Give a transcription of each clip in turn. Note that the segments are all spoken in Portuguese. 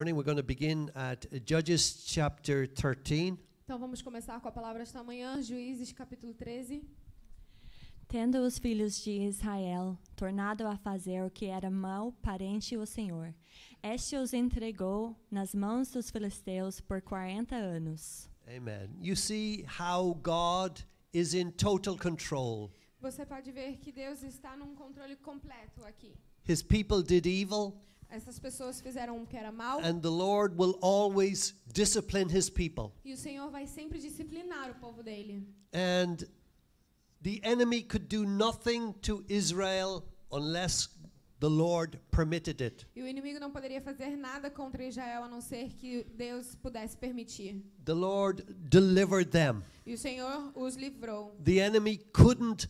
Morning, we're going to begin at Judges chapter 13. Então vamos começar com a palavra esta manhã, Juízes capítulo 13. Tendo os filhos de Israel tornado a fazer o que era mal parente o Senhor, este os entregou nas mãos dos filisteus por 40 anos. Amen. You see how God is in total control. Você pode ver que Deus está num controle completo aqui. His people did evil. Essas pessoas fizeram o que era mal. And the Lord will always discipline his people. E o Senhor vai sempre disciplinar o povo dele. And the enemy could do nothing to Israel unless the Lord permitted it. E o inimigo não poderia fazer nada contra Israel a não ser que Deus pudesse permitir. The Lord delivered them. E o Senhor os livrou. The enemy couldn't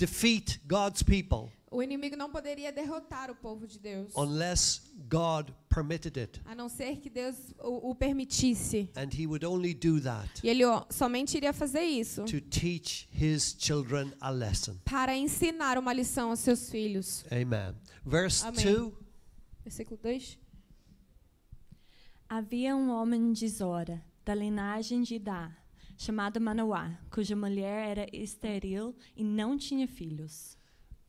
defeat God's people. O inimigo não poderia derrotar o povo de Deus. Unless God permitted it. A não ser que Deus o, o permitisse. And he would only do that. E ele somente iria fazer isso. To teach his children a lesson. Para ensinar uma lição aos seus filhos. Amen. Verse 2. Versículo 2. Havia um homem de Zora, da linhagem de Dá, chamada Manoá, cuja mulher era estéril e não tinha filhos.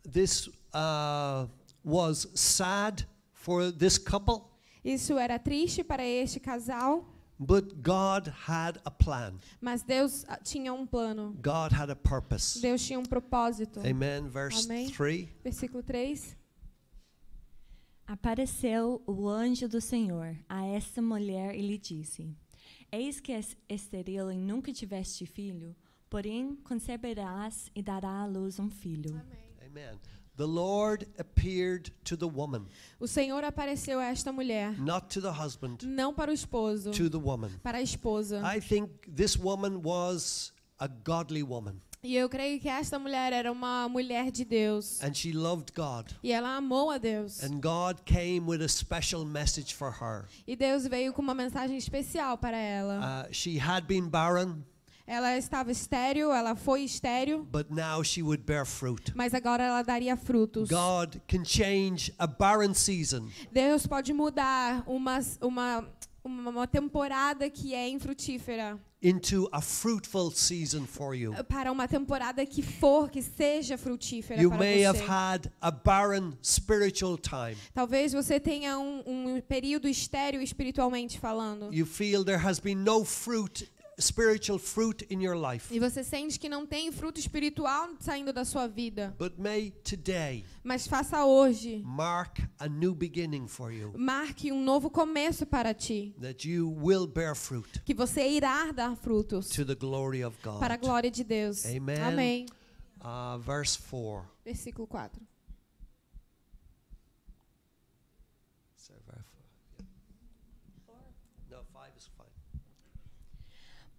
This uh, was sad for this couple. Isso era triste para este casal. But God had a plan. Mas Deus ah, tinha um plano. God had a purpose. Deus tinha um propósito. Amen. Verse Amém. 3. Versículo 3. Apareceu o anjo do Senhor a esta mulher e lhe disse: Eis que és estéril e nunca tiveste filho, porém conceberás e darás à luz um filho. Amém. The Lord appeared to the woman. O Senhor apareceu a esta mulher. Not to the husband. Não para o esposo. To the woman. Para a esposa. I think this woman was a godly woman. E eu creio que esta mulher era uma mulher de Deus. And she loved God. E ela amou a Deus. And God came with a special message for her. E Deus veio com uma mensagem especial para ela. Uh, she had been barren. Ela estava estéril, ela foi estéril. But now she would bear fruit. Mas agora ela daria frutos. God can change a barren season. Deus pode mudar uma uma uma temporada que é infrutífera into a fruitful season for you. Para uma temporada que for que seja frutífera you para may você. Have had a barren spiritual time. Talvez você tenha um, um período estéril espiritualmente falando. You feel there has been no fruit spiritual fruit in your life. E você sente que não tem fruto espiritual saindo da sua vida. But may today Mas faça hoje. Mark a new beginning for you. Marque um novo começo para ti. That you will bear fruit. Que você irá dar frutos. To the glory of God. Para a glória de Deus. Amen. Amém. Uh, verse 4. Versículo 4.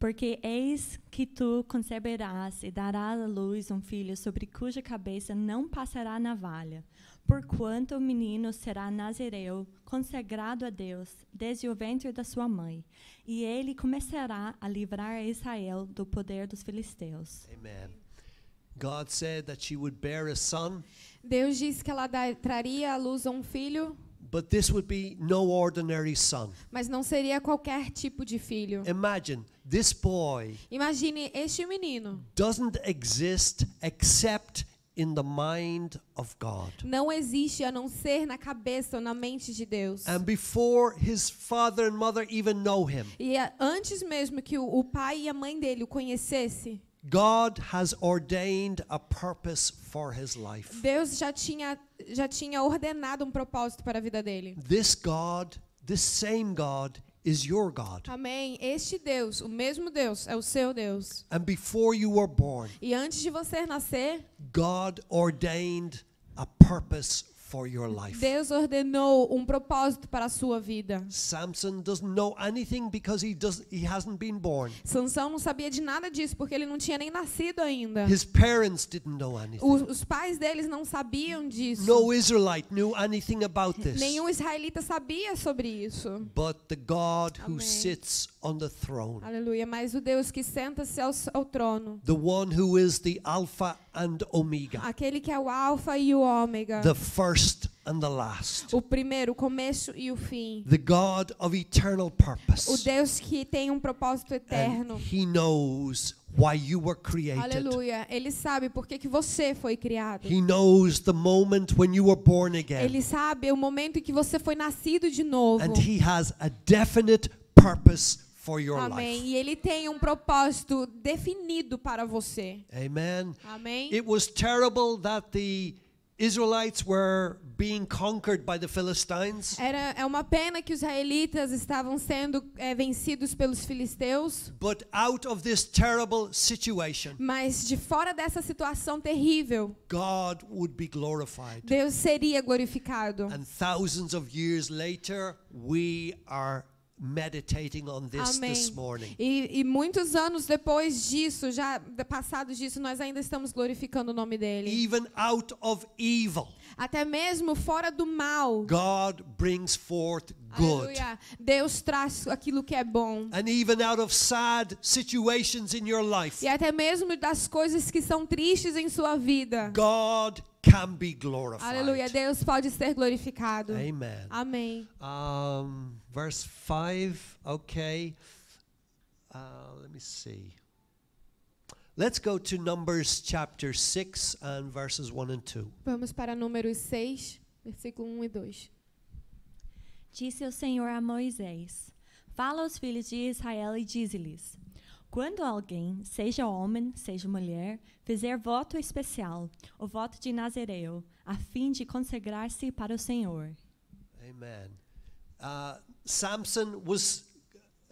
Porque eis que tu conceberás e darás à luz um filho sobre cuja cabeça não passará navalha, porquanto o menino será nazireu, consagrado a Deus, desde o ventre da sua mãe, e ele começará a livrar a Israel do poder dos filisteus. Amen. God said that she would bear a son. Deus disse que ela traria à luz um filho. But this would be no ordinary son. Mas não seria qualquer tipo de filho. Imagine this boy Imagine este menino. doesn't exist except in the mind of God. Não existe a não ser na cabeça ou na mente de Deus. And before his father and mother even know him. E antes mesmo que o pai e a mãe dele o conhecessem, God has ordained a purpose for his life. Deus já tinha já tinha ordenado um propósito para a vida dele. This God, this same God is your God. Amém. Este Deus, o mesmo Deus, é o seu Deus. And before you were born, e antes de você nascer, God ordained a purpose for your life. Deus ordenou um propósito para a sua vida. Samson doesn't know anything because he does he hasn't been born. Sansão não sabia de nada disso porque ele não tinha nem nascido ainda. His parents didn't know anything. Os, os pais deles não sabiam disso. No Israelite knew anything about this. Nenhum israelita sabia sobre isso. But the God Amém. who sits on the throne. Aleluia, mas o Deus que senta-se ao, ao trono. The one who is the alpha and omega. Aquele que é o alfa e o ômega. The first first and the last. O primeiro, o começo e o fim. The God of eternal purpose. O Deus que tem um propósito eterno. And he knows why you were created. Aleluia. Ele sabe por que você foi criado. He knows the moment when you were born again. Ele sabe o momento em que você foi nascido de novo. And he has a definite purpose For your Amém. Life. E ele tem um propósito definido para você. Amen. Amém. It was terrible that the Israelites were being conquered by the Philistines. Era é uma pena que os israelitas estavam sendo é, vencidos pelos filisteus. But out of this terrible situation. Mas de fora dessa situação terrível. God would be glorified. Deus seria glorificado. And thousands of years later, we are meditating on this Amém. this morning. E, e, muitos anos depois disso, já passados disso, nós ainda estamos glorificando o nome dele. Even out of evil até mesmo fora do mal. God brings forth good. Aleluia. Deus traz aquilo que é bom. And even out of sad situations in your life. E até mesmo das coisas que são tristes em sua vida. God can be glorified. Aleluia, Deus pode ser glorificado. Amen. Amém. Um, verse 5, okay. Uh, let me see. Let's go to Numbers chapter 6 and verses 1 and 2. Vamos para Números 6, versículo 1 e 2. Disse o Senhor a Moisés: Fala aos filhos de Israel e dize-lhes: quando alguém, seja homem, seja mulher, fizer voto especial, o voto de Nazireu, a fim de consagrar-se para o Senhor. Amen. Uh, Samson was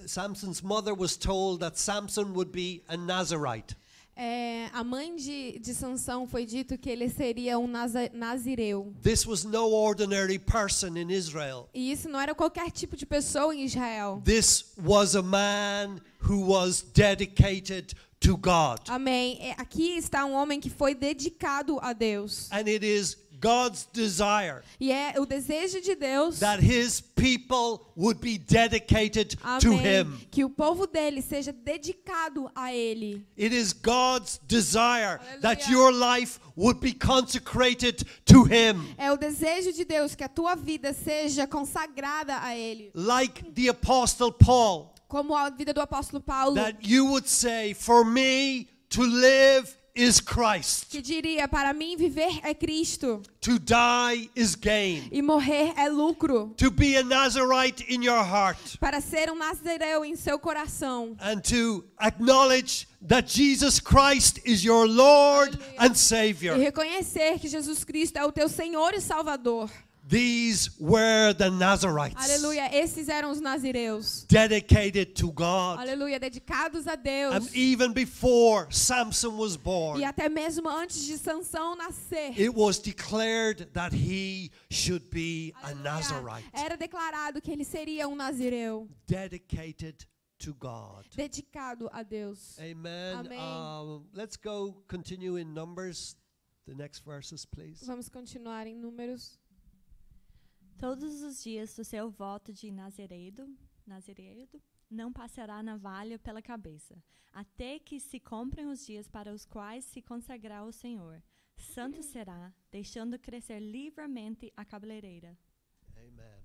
Samson's mother was told that Samson would be a Nazarite. É, a mãe de, de Sansão foi dito que ele seria um nazireu. This was no ordinary person in Israel. E isso não era qualquer tipo de pessoa em Israel. This was a man who was dedicated to God. Amém. É, aqui está um homem que foi dedicado a Deus. And it is God's desire. E é o desejo de Deus. That his people would be dedicated Amém. to him. Que o povo dele seja dedicado a ele. It is God's desire Aleluia. that your life would be consecrated to him. É o desejo de Deus que a tua vida seja consagrada a ele. Like the apostle Paul. Como a vida do apóstolo Paulo. That you would say for me to live is Christ. Que diria para mim viver é Cristo. To die is gain. E morrer é lucro. To be a Nazarite in your heart. Para ser um nazireu em seu coração. And to acknowledge that Jesus Christ is your Lord and Savior. E reconhecer que Jesus Cristo é o teu Senhor e Salvador. These were the Nazarites. Aleluia, esses eram os nazireus. Dedicated to God. Aleluia, dedicados a Deus. And even before Samson was born. E até mesmo antes de Sansão nascer. It was declared that he should be Aleluia. a Nazarite. Era declarado que ele seria um nazireu. Dedicated to God. Dedicado a Deus. Amen. Amém. Um, let's go continue in Numbers. The next verses, please. Vamos continuar em Números Todos os dias do seu voto de Nazaredo, Nazaredo não passará na valha pela cabeça, até que se comprem os dias para os quais se consagrar o Senhor. Santo será, deixando crescer livremente a cabeleireira. Amen.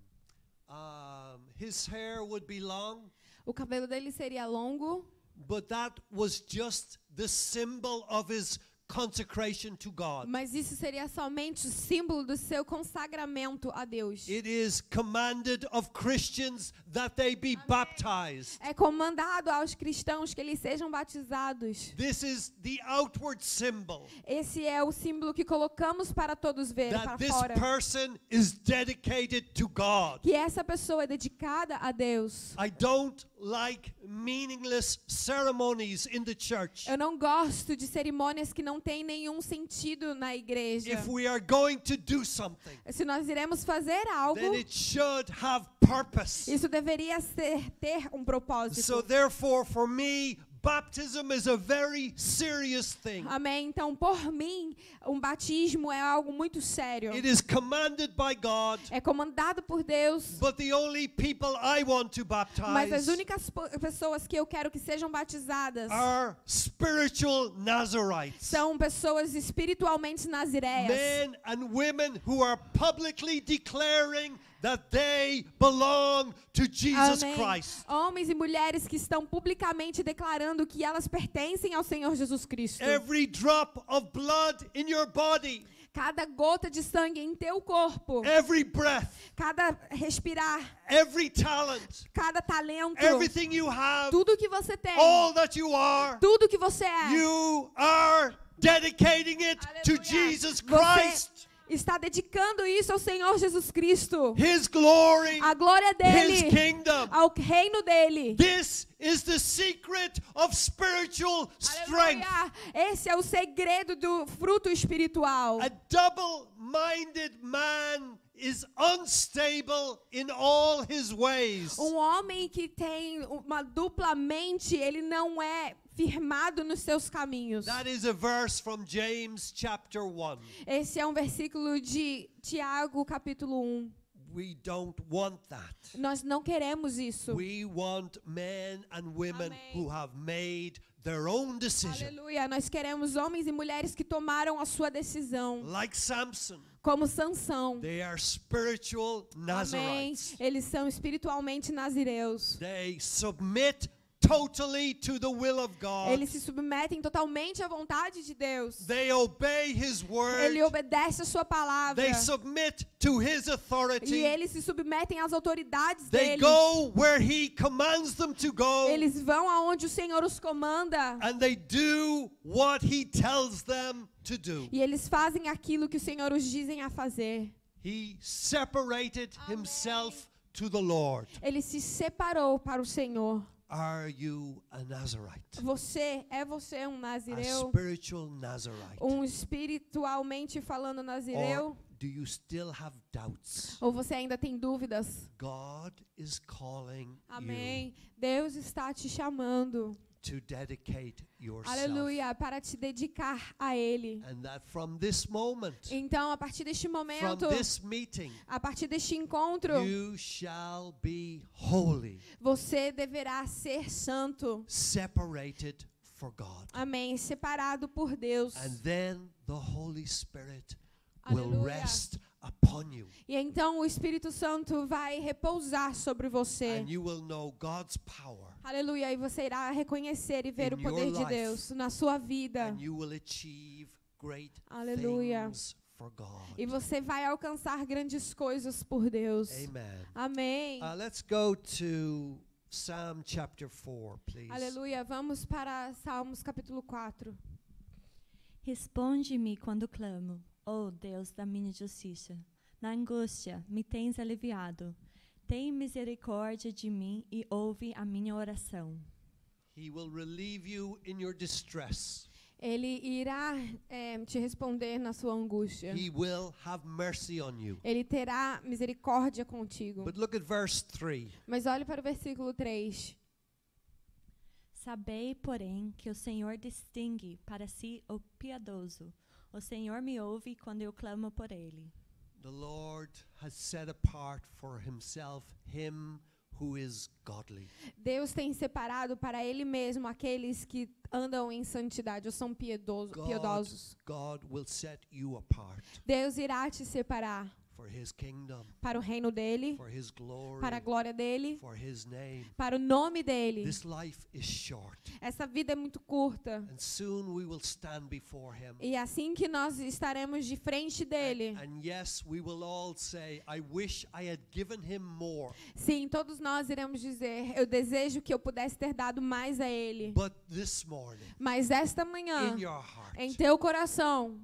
Um, his hair would be long, o cabelo dele seria longo. But that was just the symbol of his consecration to God. Mas isso seria somente o símbolo do seu consagramento a Deus. It is commanded of Christians that they be Amém. baptized. É comandado aos cristãos que eles sejam batizados. This is the outward symbol. Esse é o símbolo que colocamos para todos verem para this fora. Person is dedicated to God. Que essa pessoa é dedicada a Deus. I don't like meaningless ceremonies in the church. Eu não gosto de cerimônias que não têm nenhum sentido na igreja. If we are going to do something, se nós iremos fazer algo, then it should have purpose. Isso deveria ser, ter um propósito. So therefore for me Baptism is a very serious thing. Amém. Então, por mim, um batismo é algo muito sério. It is commanded by God. É comandado por Deus. But the only people I want to baptize. Mas as únicas pessoas que eu quero que sejam batizadas are spiritual Nazarites. São pessoas espiritualmente nazireias. Men and women who are publicly declaring that they belong to Jesus Amém. Christ. Homens e mulheres que estão publicamente declarando que elas pertencem ao Senhor Jesus Cristo. Every drop of blood in your body. Cada gota de sangue em teu corpo. Every breath. Cada respirar. Every talent. Cada talento. Everything you have. Tudo que você tem. All that you are. Tudo que você é. You are dedicating it Aleluia. to Jesus Christ. Você está dedicando isso ao Senhor Jesus Cristo. His glory, a glória dele, his kingdom. ao reino dele. This is the secret of spiritual strength. Esse é o segredo do fruto espiritual. A double-minded man is unstable in all his ways. Um homem que tem uma dupla mente, ele não é firmado nos seus caminhos. That is a verse from James chapter 1. Esse é um versículo de Tiago capítulo 1. We don't want that. Nós não queremos isso. We want men and women Amém. who have made their own decision. Aleluia, nós queremos homens e mulheres que tomaram a sua decisão. Like Samson como Sansão. They are spiritual Eles são espiritualmente nazireus. They submit totally to the will of God. Eles se submetem totalmente à vontade de Deus. They obey his word. Ele obedece a sua palavra. They submit to his authority. E eles se submetem às autoridades They dele. Go where he commands them to go. Eles vão aonde o Senhor os comanda. And they do what he tells them to do. E eles fazem aquilo que o Senhor os dizem a fazer. He separated Amém. himself to the Lord. Ele se separou para o Senhor. Are you a Nazarite? Você é você um nazireu? A spiritual Nazarite. Um espiritualmente falando nazireu? Or do you still have doubts? Ou você ainda tem dúvidas? God is calling Amém. You Deus está te chamando. To dedicate yourself. Aleluia, para te dedicar a ele. And that from this moment, então a partir deste momento, from this meeting, a partir deste encontro, you shall be holy. Você deverá ser santo. Separated for God. Amém, separado por Deus. And then the Holy Spirit Aleluia. will rest upon you. E então o Espírito Santo vai repousar sobre você. And you will know God's power. Aleluia, e você irá reconhecer e ver o poder de Deus na sua vida. And you will achieve great Aleluia. Things e você vai alcançar grandes coisas por Deus. Amen. Amém. Uh, let's go to Psalm chapter 4, please. Aleluia. Vamos para Salmos capítulo 4. Responde-me quando clamo, ó oh Deus da minha justiça. Na angústia me tens aliviado. Tem misericórdia de mim e ouve a minha oração. He will relieve you in your distress. Ele irá é, te responder na sua angústia. He will have mercy on you. Ele terá misericórdia contigo. But look at verse Mas olhe para o versículo 3. Sabei, porém, que o Senhor distingue para si o piedoso. O Senhor me ouve quando eu clamo por ele. The Lord has set apart for himself him who is godly. Deus tem separado para ele mesmo aqueles que andam em santidade ou são piedosos, God, piedosos. God will set you apart. Deus irá te separar para o reino dele, para a glória dele, para o nome dele. Essa vida é muito curta. E assim que nós estaremos de frente dele. Sim, todos nós iremos dizer, eu desejo que eu pudesse ter dado mais a ele. Mas esta manhã, em teu coração,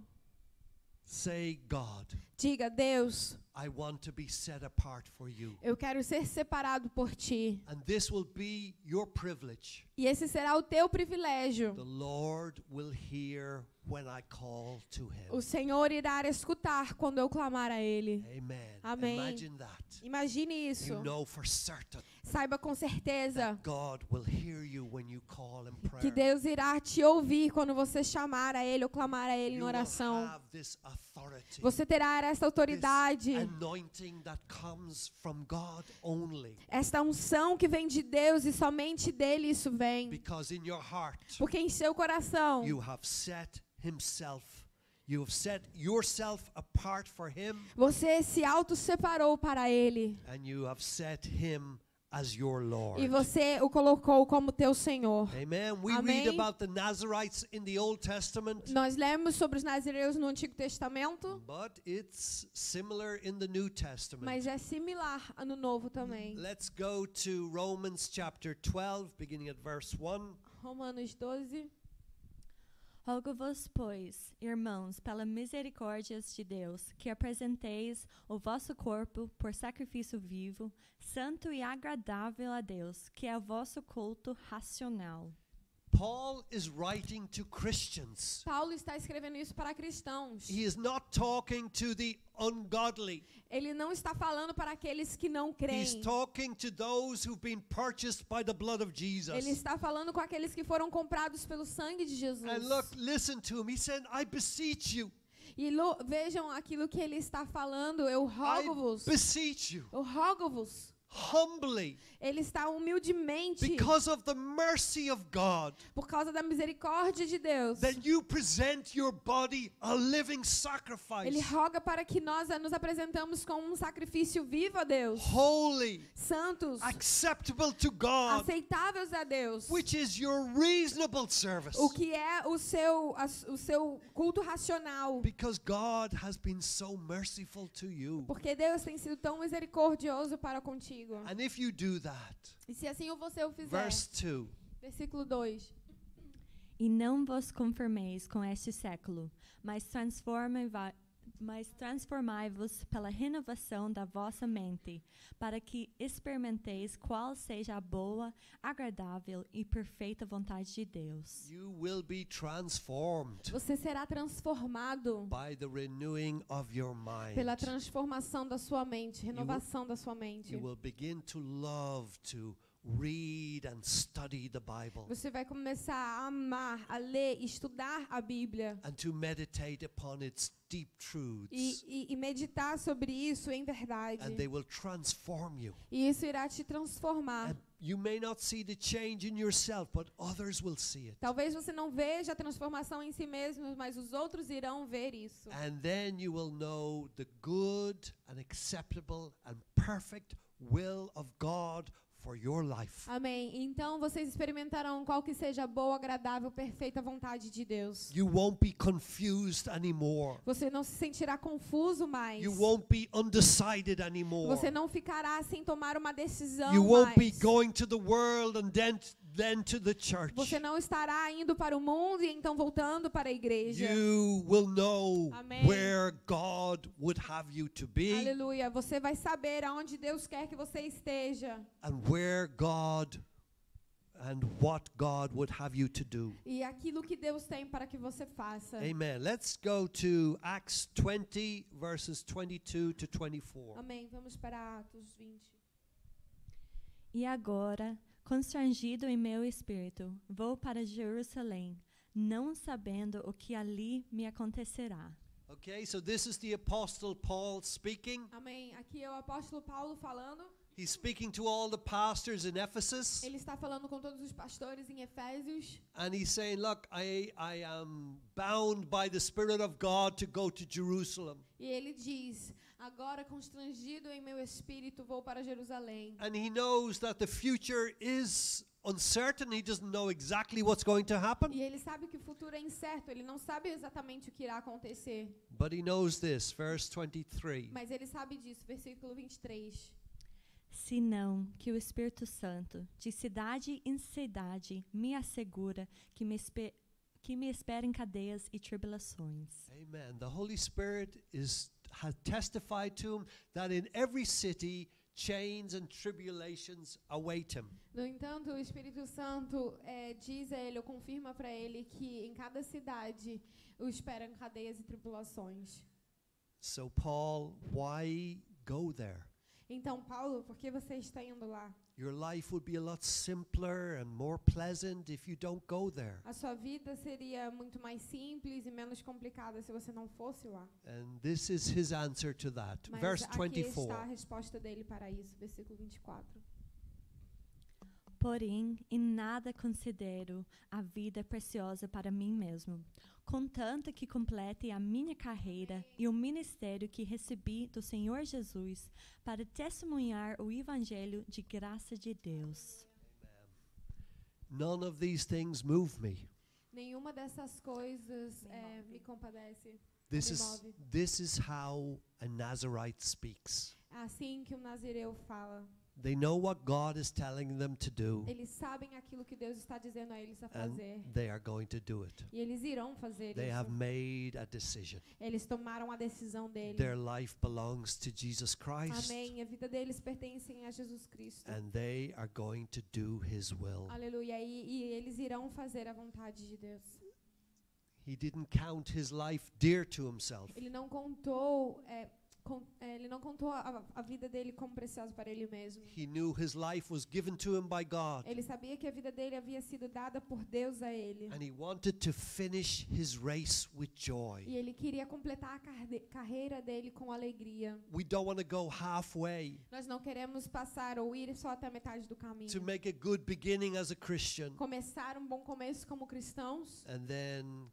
Say God. Diga Deus. I want to be set apart for you. Eu quero ser separado por ti. And this will be your privilege. E esse será o teu privilégio. The Lord will hear when I call to him. O Senhor irá escutar quando eu clamar a ele. Amen. Amém. Imagine that. Imagine isso. You know for certain Saiba com certeza. That God will hear you when you call in prayer. Que Deus irá te ouvir quando você chamar a ele ou clamar a ele you em oração. Will have this você terá essa autoridade. Esta unção que vem de Deus e somente dele isso vem. Porque em seu coração você se auto separou para ele. And you have set him as your Lord. E você o colocou como teu Senhor. Amen. We Amém. read about the Nazarites in the Old Testament. Nós lemos sobre os nazireus no Antigo Testamento. But it's similar in the New Testament. Mas é similar no Novo também. Let's go to Romans chapter 12 beginning at verse 1. Romanos 12 Rogo-vos, pois, irmãos, pela misericórdia de Deus, que apresenteis o vosso corpo por sacrifício vivo, santo e agradável a Deus, que é o vosso culto racional. Paul is writing to Christians. Paulo está escrevendo isso para cristãos. He is not talking to the ungodly. Ele não está falando para aqueles que não creem. He's talking to those who've been purchased by the blood of Jesus. Ele está falando com aqueles que foram comprados pelo sangue de Jesus. And look, listen to him. He said, "I beseech you." E lo, vejam aquilo que ele está falando. Eu rogo-vos. Eu rogo-vos humbly. Ele está humildemente. Because of the mercy of God. Por causa da misericórdia de Deus. That you present your body a living sacrifice. Ele roga para que nós nos apresentamos como um sacrifício vivo a Deus. Holy. Santos. Acceptable to God. Aceitáveis a Deus. Which is your reasonable service. O que é o seu o seu culto racional. Because God has been so merciful to you. Porque Deus tem sido tão misericordioso para contigo comigo. And if you do that, e se assim você o fizer, verse 2, versículo 2. E não vos conformeis com este século, mas transforme vos mas transformai-vos pela renovação da vossa mente, para que experimenteis qual seja a boa, agradável e perfeita vontade de Deus. You will be transformed Você será transformado by the renewing of your mind. pela transformação da sua mente, renovação you, da sua mente. You will begin to love to read and study the Bible. Você vai começar a amar, a ler, estudar a Bíblia. And to meditate upon its deep truths. E, e, e meditar sobre isso em verdade. And they will transform you. E isso irá te transformar. And you may not see the change in yourself, but others will see it. Talvez você não veja a transformação em si mesmo, mas os outros irão ver isso. And then you will know the good and acceptable and perfect will of God for your life. Amém. Então vocês experimentarão qual que seja a boa, agradável, perfeita vontade de Deus. You won't be confused anymore. Você não se sentirá confuso mais. You won't be undecided anymore. Você não ficará sem tomar uma decisão You won't be going to the world and then then to the church. Você não estará indo para o mundo e então voltando para a igreja. You will know Amém. where God would have you to be. Aleluia. Você vai saber aonde Deus quer que você esteja. And where God and what God would have you to do. E aquilo que Deus tem para que você faça. Amen. Let's go to Acts 20 verses 22 to 24. Amém. Vamos para Atos 20. E agora Constrangido em meu espírito, vou para Jerusalém, não sabendo o que ali me acontecerá. Okay, so this is the apostle Paul speaking. Amém. Aqui é o apóstolo Paulo falando. He's speaking to all the pastors in Ephesus. Ele está falando com todos os pastores em Efésios. And he's saying, look, I I am bound by the spirit of God to go to Jerusalem. E ele diz: agora constrangido em meu espírito vou para Jerusalém. And he knows that the future is uncertain. He doesn't know exactly what's going to happen. E ele sabe que o futuro é incerto, ele não sabe exatamente o que irá acontecer. But he knows this, verse 23. Mas ele sabe disso, versículo 23. senão que o Espírito Santo, de cidade em cidade, me assegura que me, espe que me espera em cadeias e tribulações. Amen. The Holy Spirit is has testified to him that in every city chains and tribulations await him. No entanto, o Espírito Santo é, diz a ele, ou confirma para ele que em cada cidade o esperam cadeias e tribulações. So Paul, why go there? Então, Paulo, por que você está indo lá? Your life would be a lot simpler and more pleasant if you don't go there. A sua vida seria muito mais simples e menos complicada se você não fosse lá. And this is his answer to that. Mas Verse 24. Aqui está a resposta dele para isso, versículo 24. Porém, em nada considero a vida preciosa para mim mesmo, contanto que complete a minha carreira e o ministério que recebi do Senhor Jesus para testemunhar o evangelho de graça de Deus. None of these things move me. Nenhuma dessas coisas é, me compadece. This me is this is how a Nazarite speaks. É assim que o um nazireu fala. They know what God is telling them to do. Eles sabem aquilo que Deus está dizendo a eles a fazer. they are going to do it. E eles irão fazer they isso. Have made a decision. Eles tomaram a decisão deles. Their life belongs to Jesus Christ. Amém. A vida deles pertence a Jesus Cristo. And they are going to do his will. Aleluia. E, e eles irão fazer a vontade de Deus. He didn't count his life dear to himself. Ele não contou é, é, ele não contou a, a, vida dele como preciosa para ele mesmo. Ele sabia que a vida dele havia sido dada por Deus a ele. E ele queria completar a carre carreira dele com alegria. Nós não queremos passar ou ir só até metade do caminho. Começar um bom começo como cristãos. And then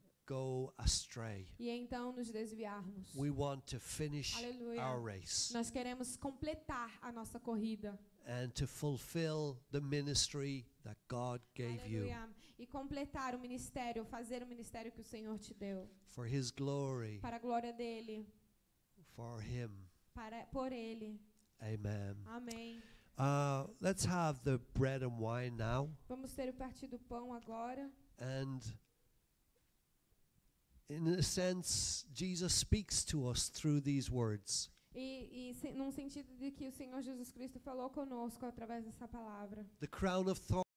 astray. E então nos desviarmos. We want to finish Aleluia. our race. Nós queremos completar a nossa corrida. And to fulfill the ministry that God gave Aleluia. you. E completar o ministério, fazer o ministério que o Senhor te deu. For his glory. Para a glória dele. For him. Para por ele. Amen. Amém. Uh, let's have the bread and wine now. Vamos ter o partido pão agora. And in a sense, Jesus speaks to us through these words. E, e se, num sentido de que o Senhor Jesus Cristo falou conosco através dessa palavra. The crown of thorns